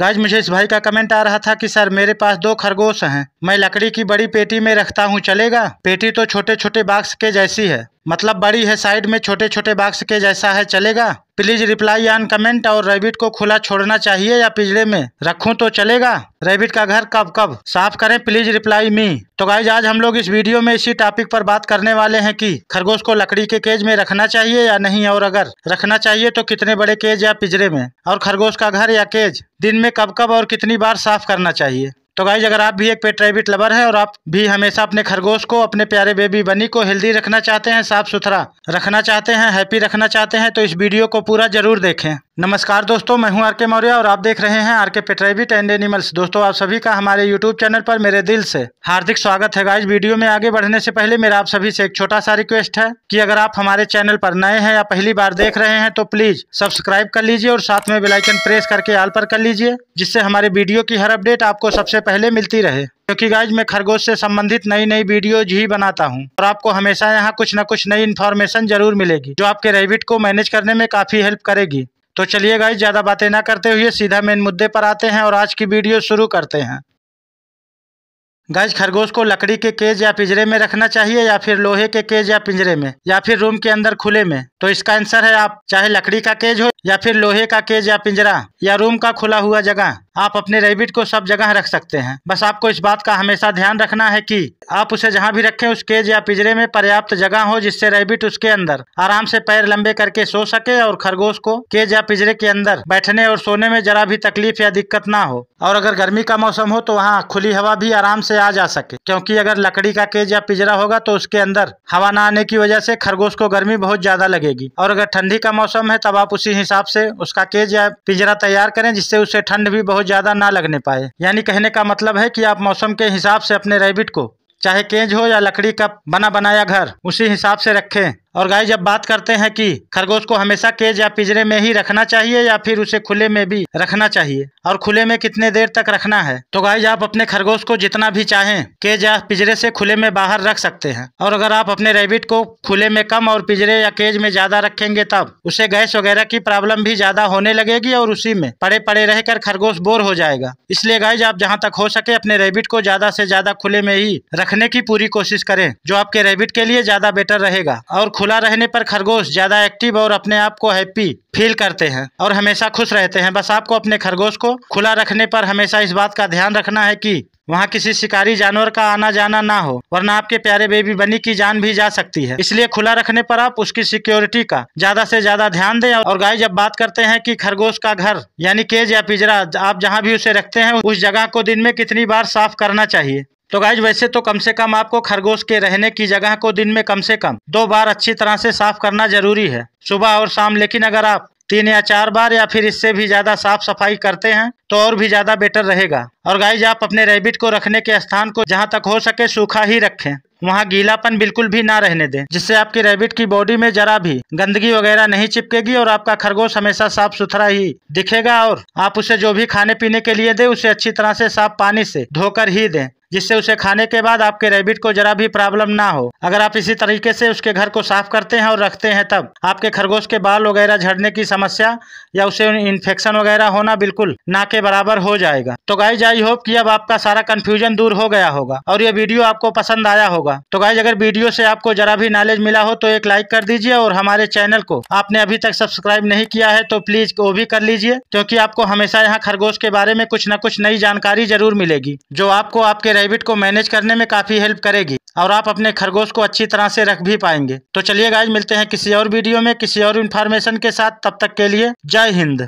guys मुझे इस भाई का कमेंट आ रहा था कि सर मेरे पास दो खरगोश हैं मैं लकड़ी की बड़ी पेटी में रखता हूँ चलेगा पेटी तो छोटे छोटे बाक्स के जैसी है मतलब बड़ी है साइड में छोटे छोटे बॉक्स के जैसा है चलेगा प्लीज रिप्लाई ऑन कमेंट और रेबिट को खुला छोड़ना चाहिए या पिजड़े में रखूं तो चलेगा रेबिट का घर कब कब साफ करें प्लीज रिप्लाई मी तो गाइज आज हम लोग इस वीडियो में इसी टॉपिक पर बात करने वाले हैं कि खरगोश को लकड़ी के केज में रखना चाहिए या नहीं और अगर रखना चाहिए तो कितने बड़े केज या पिजरे में और खरगोश का घर या केज दिन में कब कब और कितनी बार साफ करना चाहिए तो गाइज अगर आप भी एक पेट रैबिट लवर हैं और आप भी हमेशा अपने खरगोश को अपने प्यारे बेबी बनी को हेल्दी रखना चाहते हैं साफ सुथरा रखना चाहते हैं हैप्पी रखना चाहते हैं तो इस वीडियो को पूरा जरूर देखें नमस्कार दोस्तों मैं हूं आरके मौर्य और आप देख रहे हैं आरके पेट्राइविट एंड एनिमल्स दोस्तों आप सभी का हमारे यूट्यूब चैनल पर मेरे दिल से हार्दिक स्वागत है गाइस वीडियो में आगे बढ़ने से पहले मेरा आप सभी से एक छोटा सा रिक्वेस्ट है कि अगर आप हमारे चैनल पर नए हैं या पहली बार देख रहे हैं तो प्लीज सब्सक्राइब कर लीजिए और साथ में बेलाइकन प्रेस करके आल पर कर लीजिए जिससे हमारे वीडियो की हर अपडेट आपको सबसे पहले मिलती रहे क्योंकि गाइज मैं खरगोश से संबंधित नई नई वीडियोज ही बनाता हूं और आपको हमेशा यहां कुछ न कुछ नई इन्फॉर्मेशन जरूर मिलेगी जो आपके रेबिट को मैनेज करने में काफी हेल्प करेगी तो चलिए गाइस ज़्यादा बातें ना करते हुए सीधा मेन मुद्दे पर आते हैं और आज की वीडियो शुरू करते हैं गाइज खरगोश को लकड़ी के केज या पिंजरे में रखना चाहिए या फिर लोहे के केज या पिंजरे में या फिर रूम के अंदर खुले में तो इसका आंसर है आप चाहे लकड़ी का केज हो या फिर लोहे का केज या पिंजरा या रूम का खुला हुआ जगह आप अपने रेबिट को सब जगह रख सकते हैं बस आपको इस बात का हमेशा ध्यान रखना है कि आप उसे जहाँ भी रखें उस केज या पिजरे में पर्याप्त जगह हो जिससे रेबिट उसके अंदर आराम से पैर लंबे करके सो सके और खरगोश को केज या पिजरे के अंदर बैठने और सोने में जरा भी तकलीफ या दिक्कत ना हो और अगर गर्मी का मौसम हो तो वहाँ खुली हवा भी आराम से आ जा सके क्योंकि अगर लकड़ी का केज या पिजरा होगा तो उसके अंदर हवा न आने की वजह से खरगोश को गर्मी बहुत ज्यादा लगेगी और अगर ठंडी का मौसम है तब आप उसी हिसाब से उसका केज या पिजरा तैयार करें जिससे उसे ठंड भी बहुत ज़्यादा ना लगने पाए यानी कहने का मतलब है कि आप मौसम के हिसाब से अपने रेबिट को चाहे केज हो या लकड़ी का बना बनाया घर उसी हिसाब से रखें और गाय जब बात करते हैं कि खरगोश को हमेशा केज या पिंजरे में ही रखना चाहिए या फिर उसे खुले में भी रखना चाहिए और खुले में कितने देर तक रखना है तो गाय आप अपने खरगोश को जितना भी चाहें केज या पिंजरे से खुले में बाहर रख सकते हैं और अगर आप अपने रेबिट को खुले में कम और पिंजरे या केज में ज्यादा रखेंगे तब उसे गैस वगैरह की प्रॉब्लम भी ज्यादा होने लगेगी और उसी में पड़े पड़े रह खरगोश बोर हो जाएगा इसलिए गाय आप जहाँ तक हो सके अपने रेबिट को ज्यादा से ज्यादा खुले में ही रखने की पूरी कोशिश करें जो आपके रेबिट के लिए ज्यादा बेटर रहेगा और खुले खुला रहने पर खरगोश ज़्यादा एक्टिव और अपने आप को हैप्पी फील करते हैं और हमेशा खुश रहते हैं बस आपको अपने खरगोश को खुला रखने पर हमेशा इस बात का ध्यान रखना है कि वहाँ किसी शिकारी जानवर का आना जाना ना हो वरना आपके प्यारे बेबी बनी की जान भी जा सकती है इसलिए खुला रखने पर आप उसकी सिक्योरिटी का ज्यादा से ज्यादा ध्यान दें और गाय जब बात करते हैं कि खरगोश का घर यानी केज या पिजरा आप जहाँ भी उसे रखते हैं उस जगह को दिन में कितनी बार साफ करना चाहिए तो गाइज वैसे तो कम से कम आपको खरगोश के रहने की जगह को दिन में कम से कम दो बार अच्छी तरह से साफ करना जरूरी है सुबह और शाम लेकिन अगर आप तीन या चार बार या फिर इससे भी ज्यादा साफ सफाई करते हैं तो और भी ज्यादा बेटर रहेगा और गाइज आप अपने रेबिट को रखने के स्थान को जहाँ तक हो सके सूखा ही रखें वहाँ गीलापन बिल्कुल भी ना रहने दें जिससे आपकी रेबिट की बॉडी में जरा भी गंदगी वगैरह नहीं चिपकेगी और आपका खरगोश हमेशा साफ सुथरा ही दिखेगा और आप उसे जो भी खाने पीने के लिए दे उसे अच्छी तरह से साफ पानी से धोकर ही दें जिससे उसे खाने के बाद आपके रेबिट को जरा भी प्रॉब्लम ना हो अगर आप इसी तरीके से उसके घर को साफ करते हैं और रखते हैं तब आपके खरगोश के बाल वगैरह झड़ने की समस्या या उसे इन्फेक्शन वगैरह होना बिल्कुल ना के बराबर हो जाएगा तो गाइज आई होप कि अब आपका सारा कन्फ्यूजन दूर हो गया होगा और ये वीडियो आपको पसंद आया होगा तो गाइज अगर वीडियो से आपको जरा भी नॉलेज मिला हो तो एक लाइक कर दीजिए और हमारे चैनल को आपने अभी तक सब्सक्राइब नहीं किया है तो प्लीज वो भी कर लीजिए क्योंकि आपको हमेशा यहाँ खरगोश के बारे में कुछ न कुछ नई जानकारी जरूर मिलेगी जो आपको आपके रैबिट को मैनेज करने में काफ़ी हेल्प करेगी और आप अपने खरगोश को अच्छी तरह से रख भी पाएंगे तो चलिए गाइज मिलते हैं किसी और वीडियो में किसी और इन्फॉर्मेशन के साथ तब तक के लिए जय हिंद